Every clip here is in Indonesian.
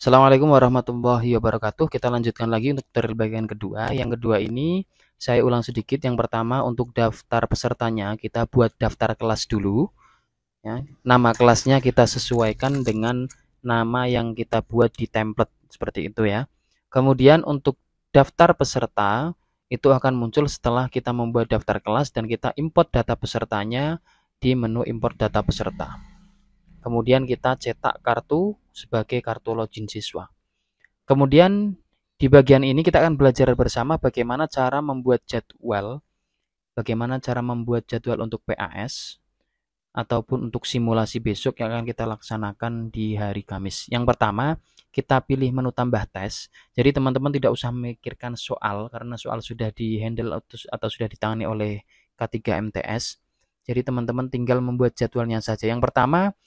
Assalamualaikum warahmatullahi wabarakatuh. Kita lanjutkan lagi untuk dari bagian kedua. Yang kedua ini saya ulang sedikit. Yang pertama untuk daftar pesertanya kita buat daftar kelas dulu. Ya, nama kelasnya kita sesuaikan dengan nama yang kita buat di template seperti itu ya. Kemudian untuk daftar peserta itu akan muncul setelah kita membuat daftar kelas dan kita import data pesertanya di menu import data peserta. Kemudian kita cetak kartu sebagai kartu login siswa. Kemudian di bagian ini kita akan belajar bersama bagaimana cara membuat jadwal, bagaimana cara membuat jadwal untuk PAS ataupun untuk simulasi besok yang akan kita laksanakan di hari Kamis. Yang pertama, kita pilih menu tambah tes. Jadi teman-teman tidak usah memikirkan soal karena soal sudah dihandle atau sudah ditangani oleh K3 MTS. Jadi teman-teman tinggal membuat jadwalnya saja. Yang pertama,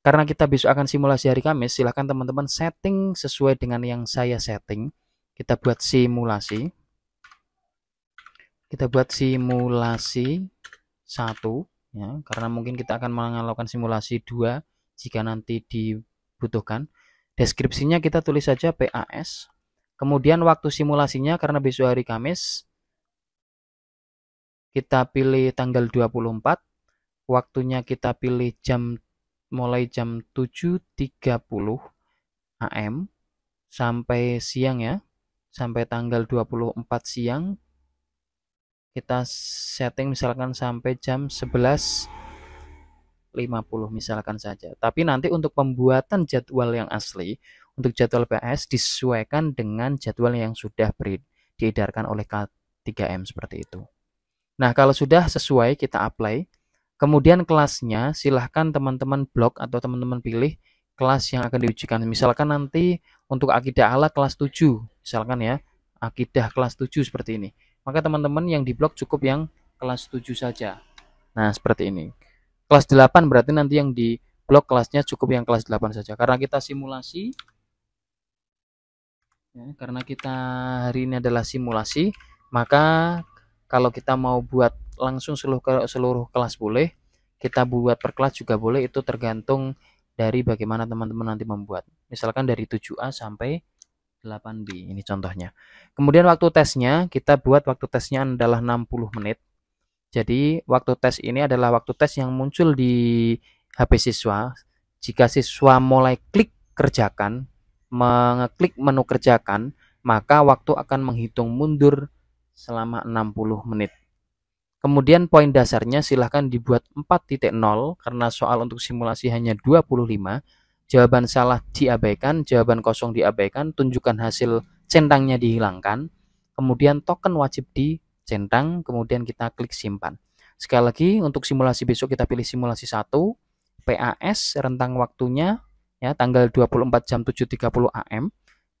karena kita besok akan simulasi hari Kamis, silahkan teman-teman setting sesuai dengan yang saya setting. Kita buat simulasi. Kita buat simulasi 1 ya, karena mungkin kita akan melakukan simulasi 2 jika nanti dibutuhkan. Deskripsinya kita tulis saja PAS. Kemudian waktu simulasinya karena besok hari Kamis kita pilih tanggal 24, waktunya kita pilih jam mulai jam 7.30 AM sampai siang ya, sampai tanggal 24 siang. Kita setting misalkan sampai jam 11.50 misalkan saja. Tapi nanti untuk pembuatan jadwal yang asli, untuk jadwal PS disesuaikan dengan jadwal yang sudah diedarkan oleh K3M seperti itu. Nah, kalau sudah sesuai kita apply. Kemudian kelasnya silahkan teman-teman blok atau teman-teman pilih kelas yang akan diujikan. Misalkan nanti untuk akidah ala kelas 7, misalkan ya, akidah kelas 7 seperti ini. Maka teman-teman yang di blok cukup yang kelas 7 saja. Nah, seperti ini. Kelas 8 berarti nanti yang di blok kelasnya cukup yang kelas 8 saja. Karena kita simulasi, ya, karena kita hari ini adalah simulasi, maka kalau kita mau buat langsung seluruh ke, seluruh kelas boleh kita buat per kelas juga boleh itu tergantung dari bagaimana teman-teman nanti membuat misalkan dari 7A sampai 8B ini contohnya kemudian waktu tesnya kita buat waktu tesnya adalah 60 menit jadi waktu tes ini adalah waktu tes yang muncul di HP siswa jika siswa mulai klik kerjakan mengeklik menu kerjakan maka waktu akan menghitung mundur selama 60 menit Kemudian poin dasarnya silahkan dibuat 4.0 karena soal untuk simulasi hanya 25. Jawaban salah diabaikan, jawaban kosong diabaikan, tunjukkan hasil centangnya dihilangkan. Kemudian token wajib dicentang, kemudian kita klik simpan. Sekali lagi untuk simulasi besok kita pilih simulasi 1, PAS rentang waktunya ya tanggal 24 jam 7.30 AM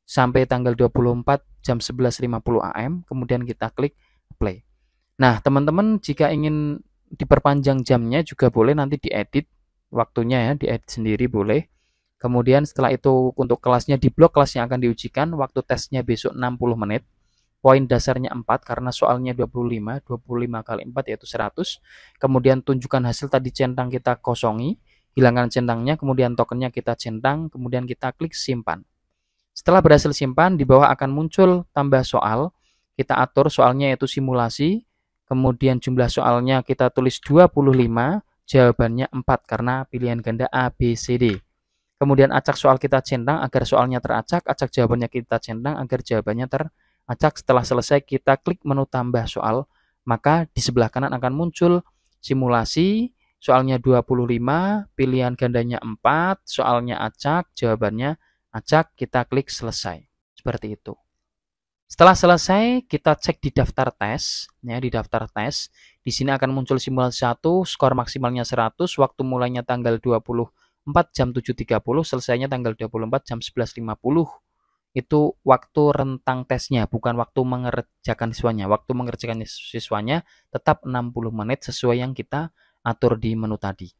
sampai tanggal 24 jam 11.50 AM, kemudian kita klik play. Nah, teman-teman jika ingin diperpanjang jamnya juga boleh nanti diedit waktunya ya, diedit sendiri boleh. Kemudian setelah itu untuk kelasnya di blok kelas yang akan diujikan, waktu tesnya besok 60 menit. Poin dasarnya 4 karena soalnya 25, 25 kali 4 yaitu 100. Kemudian tunjukkan hasil tadi centang kita kosongi, hilangkan centangnya, kemudian tokennya kita centang, kemudian kita klik simpan. Setelah berhasil simpan, di bawah akan muncul tambah soal. Kita atur soalnya yaitu simulasi, kemudian jumlah soalnya kita tulis 25, jawabannya 4 karena pilihan ganda A, B, C, D. Kemudian acak soal kita centang agar soalnya teracak, acak jawabannya kita centang agar jawabannya teracak. Setelah selesai kita klik menu tambah soal, maka di sebelah kanan akan muncul simulasi, soalnya 25, pilihan gandanya 4, soalnya acak, jawabannya acak, kita klik selesai. Seperti itu. Setelah selesai, kita cek di daftar tes, ya di daftar tes. Di sini akan muncul simbol 1, skor maksimalnya 100, waktu mulainya tanggal 24 jam 7.30, selesainya tanggal 24 jam 11.50. Itu waktu rentang tesnya, bukan waktu mengerjakan siswanya. Waktu mengerjakan siswanya tetap 60 menit sesuai yang kita atur di menu tadi.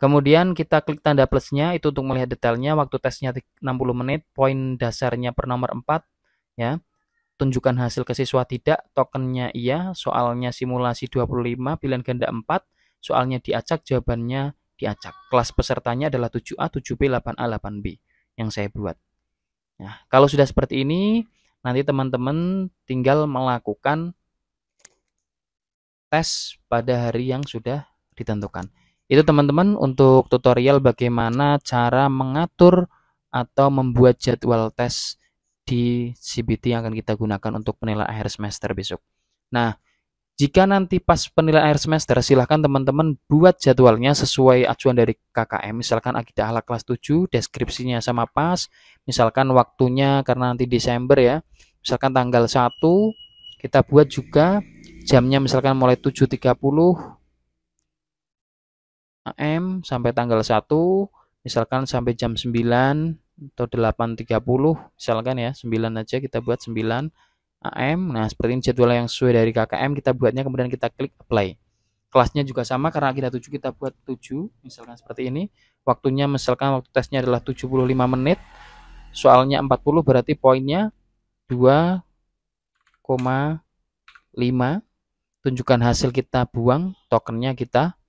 Kemudian kita klik tanda plusnya itu untuk melihat detailnya waktu tesnya 60 menit, poin dasarnya per nomor 4 ya. Tunjukkan hasil ke siswa tidak, tokennya iya, soalnya simulasi 25, pilihan ganda 4, soalnya diacak, jawabannya diacak. Kelas pesertanya adalah 7A, 7B, 8A, 8B yang saya buat. Nah, kalau sudah seperti ini, nanti teman-teman tinggal melakukan tes pada hari yang sudah ditentukan. Itu teman-teman untuk tutorial bagaimana cara mengatur atau membuat jadwal tes di CBT yang akan kita gunakan untuk penilaian akhir semester besok. Nah, jika nanti pas penilaian akhir semester, silahkan teman-teman buat jadwalnya sesuai acuan dari KKM. Misalkan akidah ahlak kelas 7, deskripsinya sama pas. Misalkan waktunya karena nanti Desember ya. Misalkan tanggal 1, kita buat juga jamnya misalkan mulai 7.30 AM sampai tanggal 1 misalkan sampai jam 9 atau 8.30 misalkan ya 9 aja kita buat 9 AM nah seperti ini jadwal yang sesuai dari KKM kita buatnya kemudian kita klik apply kelasnya juga sama karena kita 7 kita buat 7 misalkan seperti ini waktunya misalkan waktu tesnya adalah 75 menit soalnya 40 berarti poinnya 2,5 tunjukkan hasil kita buang tokennya kita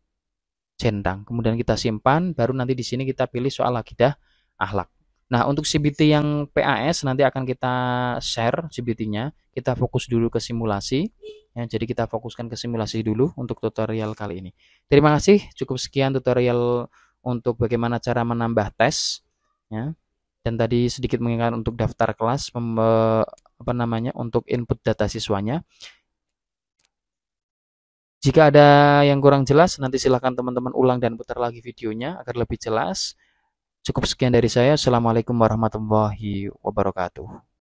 centang. Kemudian kita simpan, baru nanti di sini kita pilih soal akidah ahlak. Nah, untuk CBT yang PAS nanti akan kita share CBT-nya. Kita fokus dulu ke simulasi. Ya, jadi kita fokuskan ke simulasi dulu untuk tutorial kali ini. Terima kasih, cukup sekian tutorial untuk bagaimana cara menambah tes. Ya. Dan tadi sedikit mengingat untuk daftar kelas, apa namanya, untuk input data siswanya. Jika ada yang kurang jelas, nanti silahkan teman-teman ulang dan putar lagi videonya agar lebih jelas. Cukup sekian dari saya. Assalamualaikum warahmatullahi wabarakatuh.